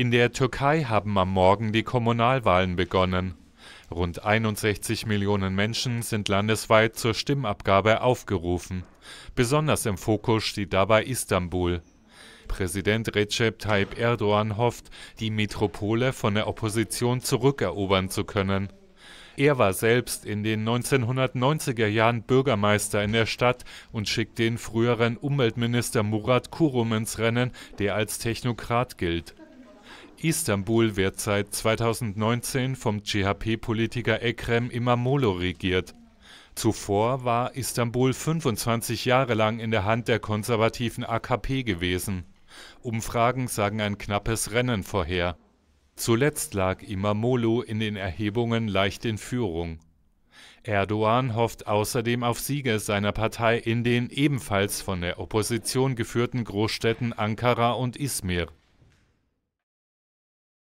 In der Türkei haben am Morgen die Kommunalwahlen begonnen. Rund 61 Millionen Menschen sind landesweit zur Stimmabgabe aufgerufen. Besonders im Fokus steht dabei Istanbul. Präsident Recep Tayyip Erdogan hofft, die Metropole von der Opposition zurückerobern zu können. Er war selbst in den 1990er Jahren Bürgermeister in der Stadt und schickt den früheren Umweltminister Murat Kurum ins Rennen, der als Technokrat gilt. Istanbul wird seit 2019 vom CHP-Politiker Ekrem İmamoğlu regiert. Zuvor war Istanbul 25 Jahre lang in der Hand der konservativen AKP gewesen. Umfragen sagen ein knappes Rennen vorher. Zuletzt lag İmamoğlu in den Erhebungen leicht in Führung. Erdogan hofft außerdem auf Siege seiner Partei in den ebenfalls von der Opposition geführten Großstädten Ankara und Izmir.